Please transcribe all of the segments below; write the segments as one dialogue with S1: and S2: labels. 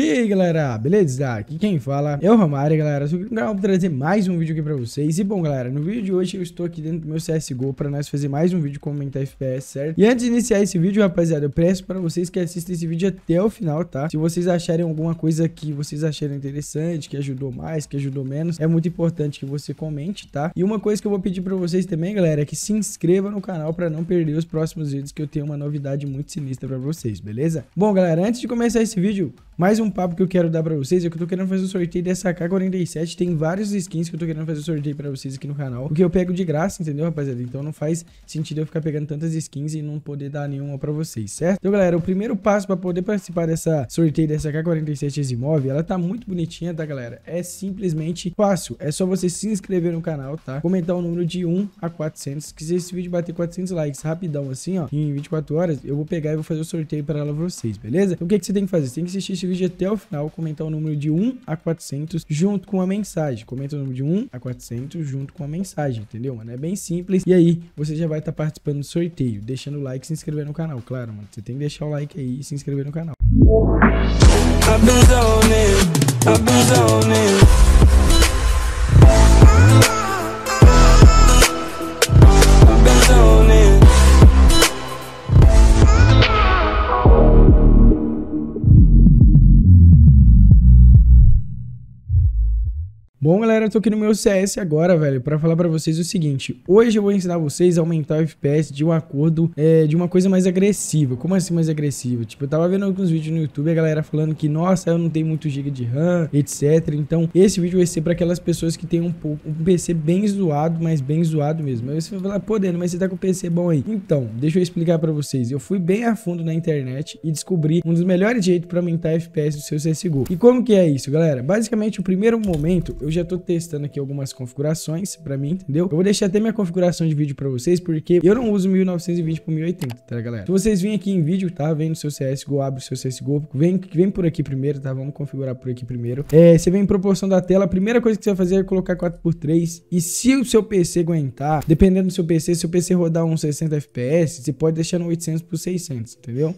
S1: E aí galera, beleza? Aqui quem fala é o Romário, galera, sou aqui no canal pra trazer mais um vídeo aqui pra vocês E bom galera, no vídeo de hoje eu estou aqui dentro do meu CSGO pra nós fazer mais um vídeo com aumentar FPS, certo? E antes de iniciar esse vídeo, rapaziada, eu peço pra vocês que assistam esse vídeo até o final, tá? Se vocês acharem alguma coisa que vocês acharam interessante, que ajudou mais, que ajudou menos É muito importante que você comente, tá? E uma coisa que eu vou pedir pra vocês também, galera, é que se inscreva no canal pra não perder os próximos vídeos Que eu tenho uma novidade muito sinistra pra vocês, beleza? Bom galera, antes de começar esse vídeo... Mais um papo que eu quero dar pra vocês é que eu tô querendo fazer o um sorteio dessa K47. Tem vários skins que eu tô querendo fazer o um sorteio pra vocês aqui no canal. O que eu pego de graça, entendeu, rapaziada? Então não faz sentido eu ficar pegando tantas skins e não poder dar nenhuma pra vocês, certo? Então, galera, o primeiro passo pra poder participar dessa sorteio dessa K47 Eximov, ela tá muito bonitinha, tá, galera? É simplesmente fácil. É só você se inscrever no canal, tá? Comentar o número de 1 a 400. Que se esse vídeo bater 400 likes rapidão assim, ó, em 24 horas, eu vou pegar e vou fazer o sorteio pra ela pra vocês, beleza? Então, o que, que você tem que fazer? Você tem que assistir esse vídeo até o final, comentar o número de 1 a 400 junto com a mensagem. Comenta o número de 1 a 400 junto com a mensagem, entendeu, mano? É bem simples. E aí, você já vai estar tá participando do sorteio, deixando o like e se inscrever no canal. Claro, mano, você tem que deixar o like aí e se inscrever no canal. I've been zoning, I've been zoning. Bom, galera, eu tô aqui no meu CS agora, velho, pra falar pra vocês o seguinte. Hoje eu vou ensinar vocês a aumentar o FPS de um acordo, é, de uma coisa mais agressiva. Como assim mais agressiva? Tipo, eu tava vendo alguns vídeos no YouTube, a galera falando que, nossa, eu não tenho muito giga de RAM, etc. Então, esse vídeo vai ser pra aquelas pessoas que tem um, pouco, um PC bem zoado, mas bem zoado mesmo. Aí você vai falar, pô, Daniel, mas você tá com o PC bom aí. Então, deixa eu explicar pra vocês. Eu fui bem a fundo na internet e descobri um dos melhores jeitos pra aumentar o FPS do seu CSGO. E como que é isso, galera? Basicamente, o primeiro momento, eu já já tô testando aqui algumas configurações pra mim, entendeu? Eu vou deixar até minha configuração de vídeo pra vocês, porque eu não uso 1920 por 1080, tá, galera? Se vocês virem aqui em vídeo, tá? Vem no seu CSGO, abre o seu CSGO, vem, vem por aqui primeiro, tá? Vamos configurar por aqui primeiro. É, você vem em proporção da tela, a primeira coisa que você vai fazer é colocar 4x3 e se o seu PC aguentar, dependendo do seu PC, se o PC rodar uns 60 FPS, você pode deixar no 800 por 600, entendeu?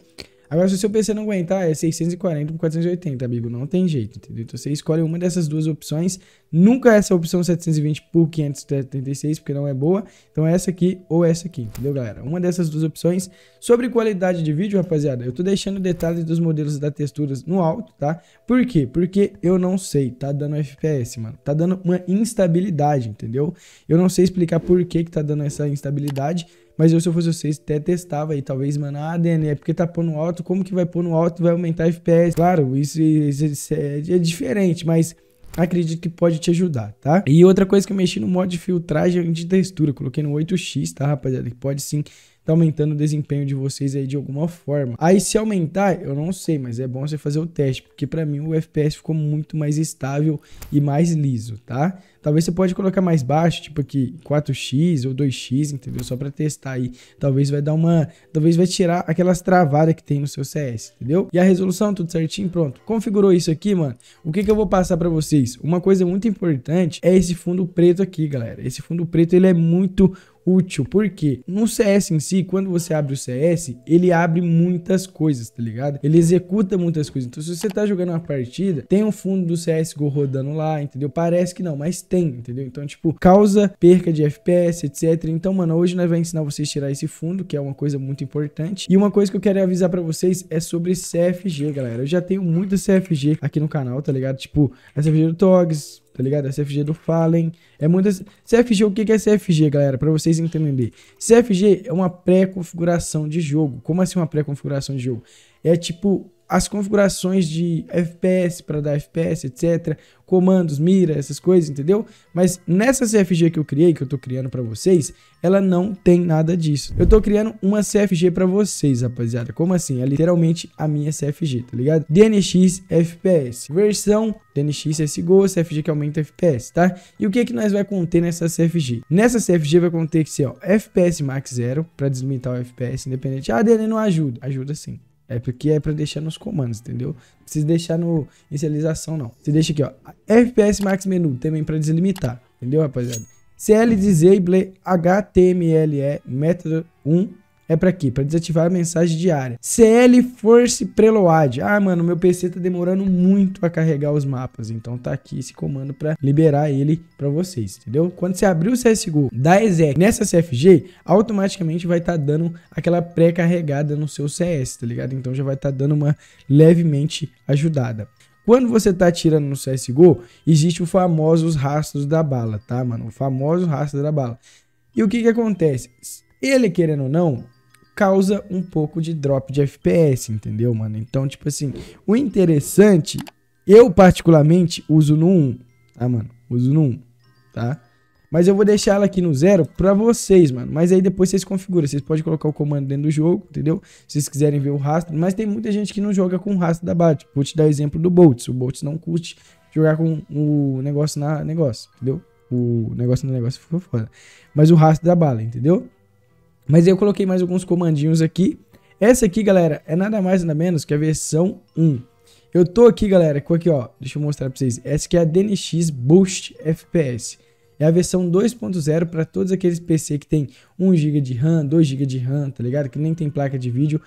S1: Agora, se o seu PC não aguentar, é 640 por 480, amigo. Não tem jeito, entendeu? Então, você escolhe uma dessas duas opções. Nunca essa opção 720 por 576, porque não é boa. Então, é essa aqui ou essa aqui, entendeu, galera? Uma dessas duas opções. Sobre qualidade de vídeo, rapaziada, eu tô deixando detalhes dos modelos da texturas no alto, tá? Por quê? Porque eu não sei. Tá dando FPS, mano. Tá dando uma instabilidade, entendeu? Eu não sei explicar por que que tá dando essa instabilidade. Mas eu, se eu fosse vocês, até testava aí, talvez, mano, ah, DNA é porque tá pondo alto, como que vai pôr no alto vai aumentar FPS? Claro, isso, isso, isso é, é diferente, mas acredito que pode te ajudar, tá? E outra coisa que eu mexi no modo de filtragem de textura, coloquei no 8x, tá, rapaziada? Que pode sim tá aumentando o desempenho de vocês aí de alguma forma. Aí se aumentar, eu não sei, mas é bom você fazer o teste, porque para mim o FPS ficou muito mais estável e mais liso, tá? Talvez você pode colocar mais baixo, tipo aqui 4x ou 2x, entendeu? Só para testar aí. Talvez vai dar uma, talvez vai tirar aquelas travadas que tem no seu CS, entendeu? E a resolução tudo certinho, pronto. Configurou isso aqui, mano. O que que eu vou passar para vocês? Uma coisa muito importante é esse fundo preto aqui, galera. Esse fundo preto ele é muito útil, porque no CS em si, quando você abre o CS, ele abre muitas coisas, tá ligado? Ele executa muitas coisas. Então, se você tá jogando uma partida, tem um fundo do CSGO rodando lá, entendeu? Parece que não, mas tem, entendeu? Então, tipo, causa perca de FPS, etc. Então, mano, hoje nós vamos ensinar vocês a tirar esse fundo, que é uma coisa muito importante. E uma coisa que eu quero avisar para vocês é sobre CFG, galera. Eu já tenho muita CFG aqui no canal, tá ligado? Tipo, a CFG do Togs, tá ligado? A CFG do Fallen. É muitas. CFG, o que é CFG, galera? Para vocês entenderem. CFG é uma pré-configuração de jogo. Como assim uma pré-configuração de jogo? É tipo as configurações de FPS para dar FPS, etc, comandos, mira, essas coisas, entendeu? Mas nessa CFG que eu criei, que eu tô criando para vocês, ela não tem nada disso. Eu tô criando uma CFG para vocês, rapaziada. Como assim? É literalmente a minha CFG, tá ligado? DNX FPS, versão DNX SGO, CFG que aumenta FPS, tá? E o que é que nós vai conter nessa CFG? Nessa CFG vai conter que ser, assim, ó, FPS max 0 para deslimitar o FPS independente. Ah, DN não ajuda. Ajuda sim. É porque é para deixar nos comandos, entendeu? precisa deixar no inicialização, não. Você deixa aqui, ó. FPS Max Menu, também para deslimitar, Entendeu, rapaziada? CL Disable HTML é método 1 é para quê? Para desativar a mensagem diária. CL Force Preload. Ah, mano, meu PC tá demorando muito a carregar os mapas, então tá aqui esse comando para liberar ele para vocês, entendeu? Quando você abrir o CSGO da exec nessa CFG, automaticamente vai estar tá dando aquela pré-carregada no seu CS, tá ligado? Então já vai estar tá dando uma levemente ajudada. Quando você tá atirando no CSGO, existe o famoso os rastros da bala, tá, mano? O famoso rastro da bala. E o que que acontece? Ele, querendo ou não, causa um pouco de drop de FPS, entendeu, mano? Então, tipo assim, o interessante, eu particularmente uso no 1, tá, mano? Uso no 1, tá? Mas eu vou deixar ela aqui no zero pra vocês, mano. Mas aí depois vocês configuram. Vocês podem colocar o comando dentro do jogo, entendeu? Se vocês quiserem ver o rastro. Mas tem muita gente que não joga com o rastro da Bat. Vou te dar o exemplo do Boltz. O Boltz não curte jogar com o negócio na negócio, entendeu? O negócio no negócio ficou foda. Mas o rastro da bala, entendeu? Mas eu coloquei mais alguns comandinhos aqui. Essa aqui, galera, é nada mais nada menos que a versão 1. Eu tô aqui, galera, com aqui, ó, deixa eu mostrar pra vocês. Essa aqui é a DNX Boost FPS. É a versão 2.0 para todos aqueles PC que tem 1 GB de RAM, 2 GB de RAM, tá ligado? Que nem tem placa de vídeo.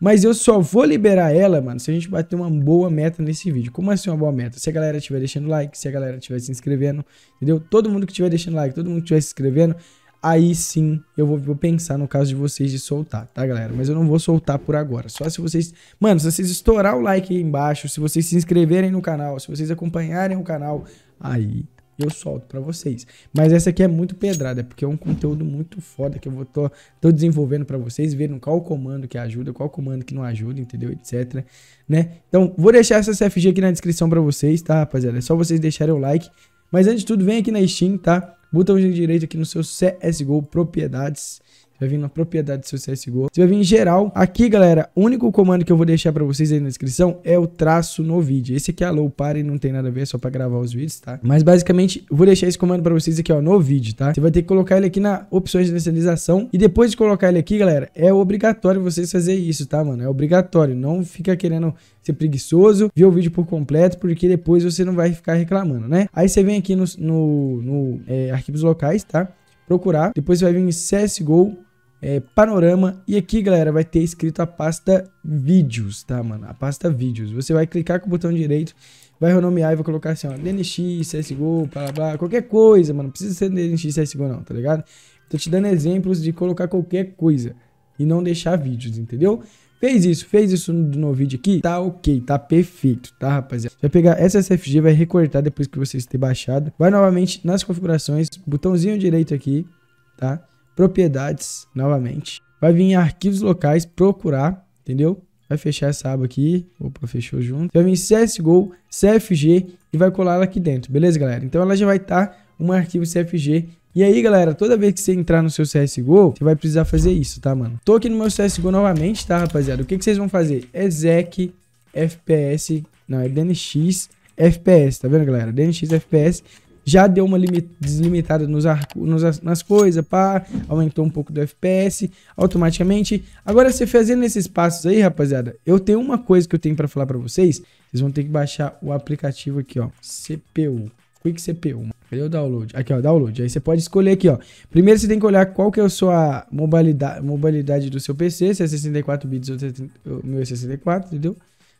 S1: Mas eu só vou liberar ela, mano, se a gente bater uma boa meta nesse vídeo. Como assim uma boa meta? Se a galera estiver deixando like, se a galera estiver se inscrevendo, entendeu? Todo mundo que estiver deixando like, todo mundo que estiver se inscrevendo, aí sim eu vou, vou, pensar no caso de vocês de soltar, tá, galera? Mas eu não vou soltar por agora. Só se vocês. Mano, se vocês estourar o like aí embaixo, se vocês se inscreverem no canal, se vocês acompanharem o canal, aí eu solto para vocês. Mas essa aqui é muito pedrada, é porque é um conteúdo muito foda que eu vou tô, tô desenvolvendo para vocês, vendo qual comando que ajuda, qual comando que não ajuda, entendeu? Etc, né? Então, vou deixar essa CFG aqui na descrição para vocês, tá, rapaziada? É só vocês deixarem o like. Mas antes de tudo, vem aqui na Steam, tá? botãozinho direito aqui no seu CSGO Propriedades você vai vir na propriedade do seu CSGO. Você vai vir em geral. Aqui, galera, o único comando que eu vou deixar pra vocês aí na descrição é o traço no vídeo. Esse aqui é a low party, não tem nada a ver, é só pra gravar os vídeos, tá? Mas basicamente, vou deixar esse comando pra vocês aqui, ó, no vídeo, tá? Você vai ter que colocar ele aqui na opções de inicialização. E depois de colocar ele aqui, galera, é obrigatório vocês fazerem isso, tá, mano? É obrigatório. Não fica querendo ser preguiçoso, ver o vídeo por completo, porque depois você não vai ficar reclamando, né? Aí você vem aqui no, no, no é, arquivos locais, tá? Procurar. Depois você vai vir em CSGO é, panorama. E aqui, galera, vai ter escrito a pasta vídeos, tá, mano? A pasta vídeos. Você vai clicar com o botão direito, vai renomear e vai colocar assim, ó, DNX, CSGO, blá, blá, qualquer coisa, mano. Não precisa ser DNX, CSGO não, tá ligado? Tô te dando exemplos de colocar qualquer coisa e não deixar vídeos, entendeu? Fez isso, fez isso no, no vídeo aqui, tá ok, tá perfeito, tá rapaziada? Vai pegar essa SFG, vai recortar depois que vocês terem baixado. Vai novamente nas configurações, botãozinho direito aqui, tá? propriedades novamente. Vai vir em arquivos locais, procurar, entendeu? Vai fechar essa aba aqui. Opa, fechou junto. Vai vir CSGO, CFG e vai colar ela aqui dentro, beleza, galera? Então ela já vai estar tá um arquivo CFG e aí, galera, toda vez que você entrar no seu CSGO, você vai precisar fazer isso, tá, mano? Tô aqui no meu CSGO novamente, tá, rapaziada? O que, que vocês vão fazer? É Exec, FPS, não, é DNX, FPS, tá vendo, galera? DNX, FPS já deu uma deslimitada nos, nos nas coisas, pá, aumentou um pouco do FPS automaticamente. Agora, você fazendo esses passos aí, rapaziada, eu tenho uma coisa que eu tenho para falar para vocês. Vocês vão ter que baixar o aplicativo aqui, ó, CPU. Quick CPU. Cadê o download? Aqui, ó, download. Aí você pode escolher aqui, ó. Primeiro você tem que olhar qual que é a sua mobilidade, mobilidade do seu PC, se é 64 bits ou 64, entendeu?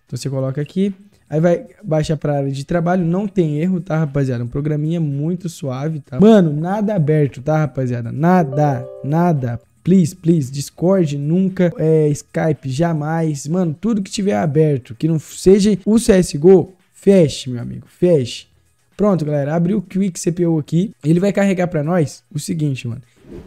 S1: Então você coloca aqui. Aí vai baixar pra área de trabalho. Não tem erro, tá, rapaziada? Um programinha muito suave, tá? Mano, nada aberto, tá, rapaziada? Nada, nada. Please, please, Discord nunca, é, Skype jamais, mano, tudo que tiver aberto, que não seja o CSGO, feche, meu amigo, feche. Pronto, galera, abriu o Quick CPU aqui, ele vai carregar para nós o seguinte, mano,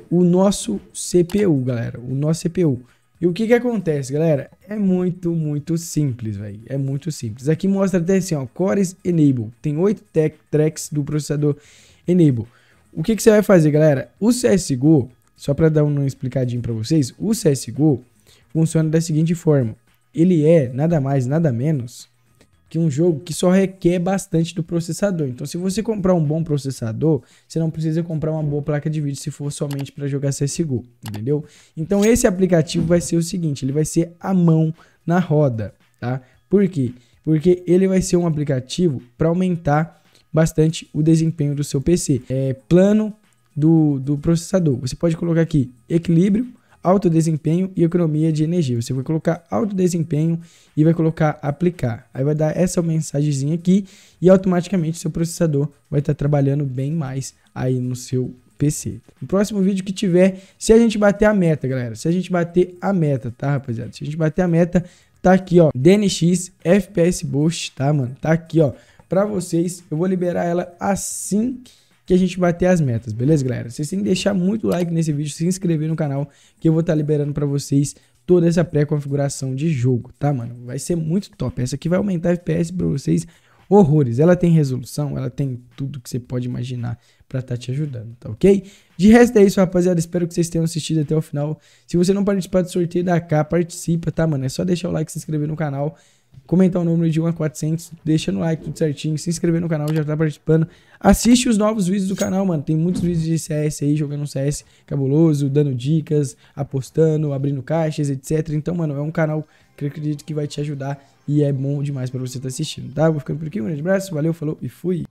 S1: o nosso CPU, galera, o nosso CPU. E o que que acontece, galera? É muito, muito simples, velho. É muito simples. Aqui mostra até assim, ó, cores enable. Tem oito tracks do processador enable. O que que você vai fazer, galera? O CSGO, só para dar um explicadinho para vocês, o CSGO funciona da seguinte forma. Ele é nada mais, nada menos que um jogo que só requer bastante do processador. Então, se você comprar um bom processador, você não precisa comprar uma boa placa de vídeo se for somente para jogar CSGO, entendeu? Então, esse aplicativo vai ser o seguinte, ele vai ser a mão na roda, tá? Por quê? Porque ele vai ser um aplicativo para aumentar bastante o desempenho do seu PC. É plano do, do processador. Você pode colocar aqui equilíbrio, alto desempenho e economia de energia. Você vai colocar alto desempenho e vai colocar aplicar. Aí vai dar essa mensagenzinha aqui e automaticamente seu processador vai estar tá trabalhando bem mais aí no seu PC. No próximo vídeo que tiver, se a gente bater a meta, galera, se a gente bater a meta, tá, rapaziada? Se a gente bater a meta, tá aqui, ó, DNX FPS Boost, tá, mano? Tá aqui, ó, pra vocês. Eu vou liberar ela assim que que a gente bater as metas, beleza, galera? Vocês têm que deixar muito like nesse vídeo, se inscrever no canal, que eu vou estar tá liberando para vocês toda essa pré-configuração de jogo, tá, mano? Vai ser muito top. Essa aqui vai aumentar FPS para vocês horrores. Ela tem resolução, ela tem tudo que você pode imaginar para estar tá te ajudando, tá ok? De resto é isso, rapaziada. Espero que vocês tenham assistido até o final. Se você não participar do sorteio da K, participa, tá, mano? É só deixar o like, se inscrever no canal comentar o número de 1 a 400, deixa no like tudo certinho, se inscrever no canal, já tá participando. Assiste os novos vídeos do canal, mano. Tem muitos vídeos de CS aí, jogando CS cabuloso, dando dicas, apostando, abrindo caixas, etc. Então, mano, é um canal que eu acredito que vai te ajudar e é bom demais para você estar tá assistindo, tá? Vou ficando por aqui, um grande abraço, valeu, falou e fui!